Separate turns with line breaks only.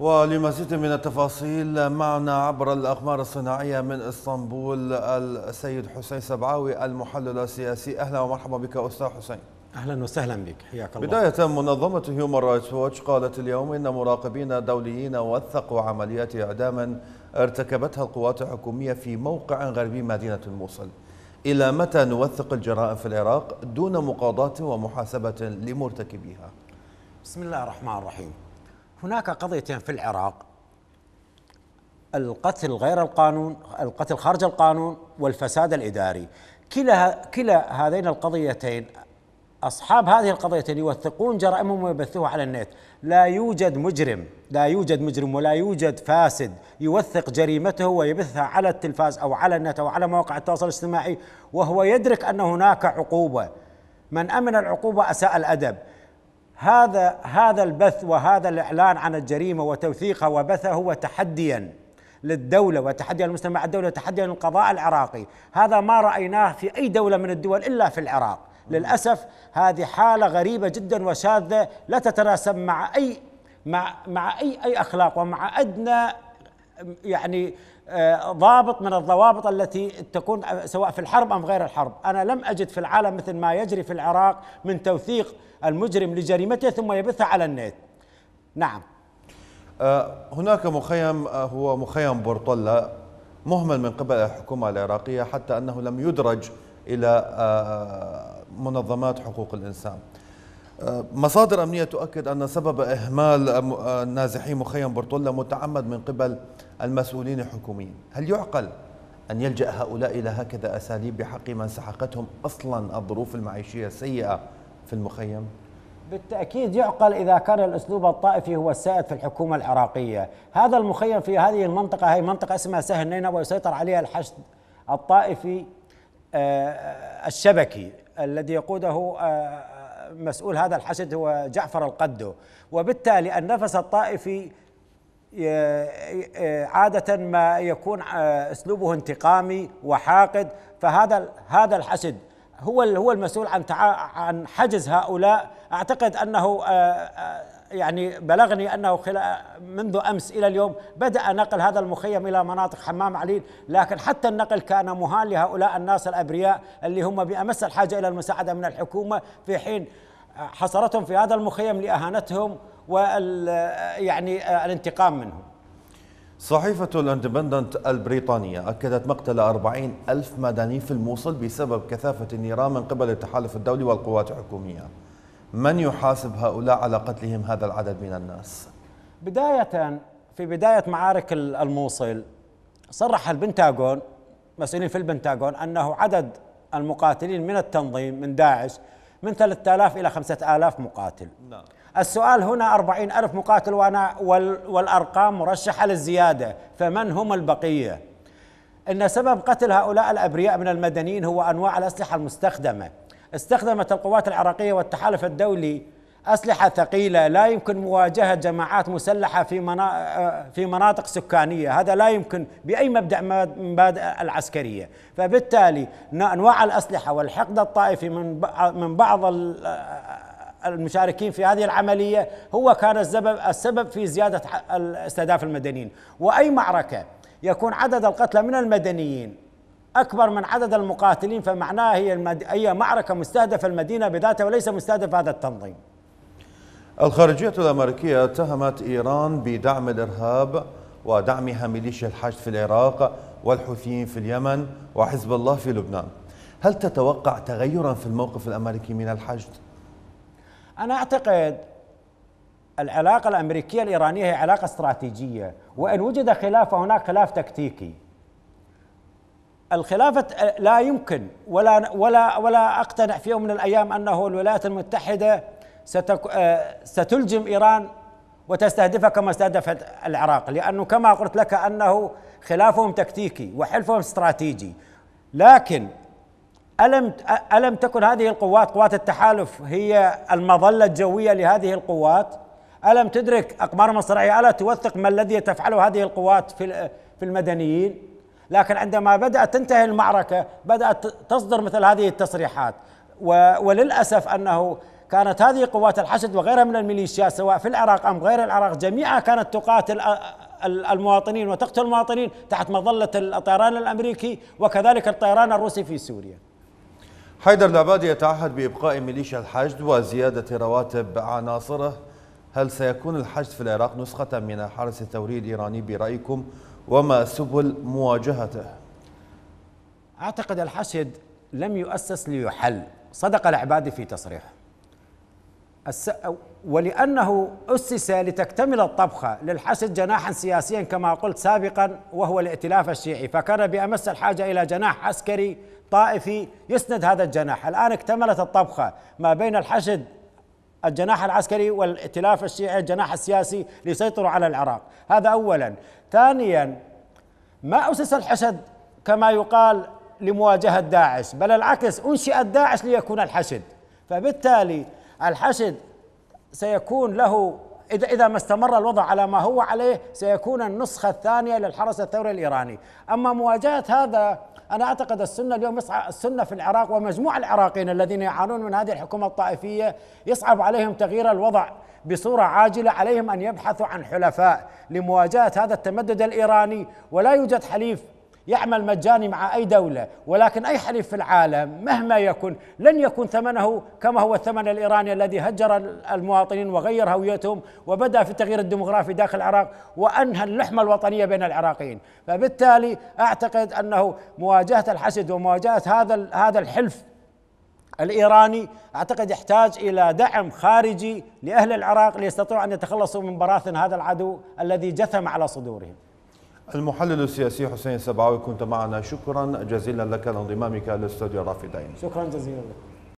ولمزيد من التفاصيل معنا عبر الأقمار الصناعية من إسطنبول السيد حسين سبعاوي المحلل السياسي أهلا ومرحبا بك أستاذ حسين
اهلا وسهلا بك حياك الله
بدايه منظمه هيومن رايتس ووتش قالت اليوم ان مراقبين دوليين وثقوا عمليات اعدام ارتكبتها القوات الحكوميه في موقع غربي مدينه الموصل الى متى نوثق الجرائم في العراق دون مقاضاه
ومحاسبه لمرتكبيها بسم الله الرحمن الرحيم هناك قضيتين في العراق القتل غير القانون القتل خارج القانون والفساد الاداري كلا كلا هذين القضيتين اصحاب هذه القضيتين يوثقون جرائمهم ويبثوها على النت لا يوجد مجرم لا يوجد مجرم ولا يوجد فاسد يوثق جريمته ويبثها على التلفاز او على النت او على مواقع التواصل الاجتماعي وهو يدرك ان هناك عقوبه من امن العقوبه اساء الادب هذا هذا البث وهذا الاعلان عن الجريمه وتوثيقها وبثها هو تحديا للدوله وتحديا للمجتمع الدولي الدوله وتحديا للقضاء العراقي، هذا ما رايناه في اي دوله من الدول الا في العراق، للاسف هذه حاله غريبه جدا وشاذه لا تتناسب مع اي مع مع اي اي اخلاق ومع ادنى يعني آه، ضابط من الضوابط التي تكون سواء في الحرب ام غير الحرب، انا لم اجد في العالم مثل ما يجري في العراق من توثيق المجرم لجريمته ثم يبثها على النت. نعم.
آه، هناك مخيم آه، هو مخيم بورطلة مهمل من قبل الحكومة العراقية حتى أنه لم يدرج إلى منظمات حقوق الإنسان مصادر أمنية تؤكد أن سبب إهمال نازحي مخيم برطولة متعمد من قبل المسؤولين الحكوميين هل يعقل أن يلجأ هؤلاء إلى هكذا أساليب بحق من سحقتهم أصلا الظروف المعيشية السيئة
في المخيم؟ بالتأكيد يعقل إذا كان الأسلوب الطائفي هو السائد في الحكومة العراقية هذا المخيم في هذه المنطقة هي منطقة اسمها سهل نينوى ويسيطر عليها الحشد الطائفي آه، الشبكي الذي يقوده آه، مسؤول هذا الحشد هو جعفر القدو وبالتالي النفس الطائفي عادة ما يكون آه، اسلوبه انتقامي وحاقد فهذا هذا الحشد هو هو المسؤول عن عن حجز هؤلاء اعتقد انه آه، آه، يعني بلغني انه خلال منذ امس الى اليوم بدا نقل هذا المخيم الى مناطق حمام عليل، لكن حتى النقل كان مهان لهؤلاء الناس الابرياء اللي هم بامس الحاجه الى المساعده من الحكومه في حين حصرتهم في هذا المخيم لاهانتهم وال يعني الانتقام منهم.
صحيفة الاندبندنت البريطانية أكدت مقتل أربعين ألف مدني في الموصل بسبب كثافة النيران من قبل التحالف الدولي والقوات الحكومية
من يحاسب هؤلاء على قتلهم هذا العدد من الناس؟ بداية في بداية معارك الموصل صرح البنتاغون مسؤولين في البنتاغون أنه عدد المقاتلين من التنظيم من داعش من 3000 إلى 5000 مقاتل نعم. السؤال هنا 40 ألف مقاتل وأنا والأرقام مرشحة للزيادة فمن هم البقية؟ إن سبب قتل هؤلاء الأبرياء من المدنيين هو أنواع الأسلحة المستخدمة استخدمت القوات العراقية والتحالف الدولي أسلحة ثقيلة لا يمكن مواجهة جماعات مسلحة في في مناطق سكانية هذا لا يمكن بأي مبدأ مبادئ العسكرية فبالتالي أنواع الأسلحة والحقد الطائفي من من بعض المشاركين في هذه العملية هو كان السبب السبب في زيادة استهداف المدنيين وأي معركة يكون عدد القتلى من المدنيين أكبر من عدد المقاتلين فمعناها هي, المد... هي معركة مستهدفة المدينة بذاتها وليس مستهدف هذا التنظيم
الخارجية الأمريكية اتهمت إيران بدعم الإرهاب ودعمها ميليشيا الحشد في العراق والحوثيين في اليمن وحزب الله في لبنان هل تتوقع تغيرا في الموقف الأمريكي من الحشد؟
أنا أعتقد العلاقة الأمريكية الإيرانية هي علاقة استراتيجية وإن وجد خلاف فهناك خلاف تكتيكي الخلافة أه، لا يمكن ولا ولا ولا اقتنع في يوم من الايام انه الولايات المتحدة ستك أه، ستلجم ايران وتستهدفها كما استهدفت العراق لانه كما قلت لك انه خلافهم تكتيكي وحلفهم استراتيجي لكن ألم ألم تكن هذه القوات قوات التحالف هي المظلة الجوية لهذه القوات؟ ألم تدرك اقمار مصرعية ألا توثق ما الذي تفعله هذه القوات في في المدنيين؟ لكن عندما بدأت تنتهي المعركة بدأت تصدر مثل هذه التصريحات وللأسف أنه كانت هذه قوات الحشد وغيرها من الميليشيات سواء في العراق أم غير العراق جميعها كانت تقاتل المواطنين وتقتل المواطنين تحت مظلة الطيران الأمريكي وكذلك الطيران الروسي في سوريا حيدر العبادي يتعهد بإبقاء ميليشيا الحشد
وزيادة رواتب عناصره هل سيكون الحشد في العراق نسخة من الحرس الثوري الإيراني برأيكم؟ وما سبل مواجهته
أعتقد الحشد لم يؤسس ليحل صدق العبادي في تصريحه الس... ولأنه أسس لتكتمل الطبخة للحشد جناحا سياسيا كما قلت سابقا وهو الائتلاف الشيعي فكان بأمس الحاجة إلى جناح عسكري طائفي يسند هذا الجناح الآن اكتملت الطبخة ما بين الحشد الجناح العسكري والائتلاف الشيعي الجناح السياسي ليسيطروا على العراق هذا أولا ثانيا ما أسس الحشد كما يقال لمواجهة داعش بل العكس أنشئت داعش ليكون الحشد فبالتالي الحشد سيكون له إذا إذا ما استمر الوضع على ما هو عليه سيكون النسخة الثانية للحرس الثوري الإيراني أما مواجهة هذا أنا أعتقد السنة اليوم يصعب السنة في العراق ومجموع العراقيين الذين يعانون من هذه الحكومة الطائفية يصعب عليهم تغيير الوضع بصورة عاجلة عليهم أن يبحثوا عن حلفاء لمواجهة هذا التمدد الإيراني ولا يوجد حليف يعمل مجاني مع أي دولة ولكن أي حليف في العالم مهما يكن لن يكون ثمنه كما هو الثمن الإيراني الذي هجر المواطنين وغير هويتهم وبدأ في التغيير الديمغرافي داخل العراق وأنهى اللحمة الوطنية بين العراقيين فبالتالي أعتقد أنه مواجهة الحسد ومواجهة هذا هذا الحلف الايراني اعتقد يحتاج الى دعم خارجي لاهل العراق ليستطيعوا ان يتخلصوا من براثن هذا العدو الذي جثم على صدورهم
المحلل السياسي حسين سبعاوي كنت معنا شكرا جزيلا لك لانضمامك لاستوديو رافدين
شكرا جزيلا لك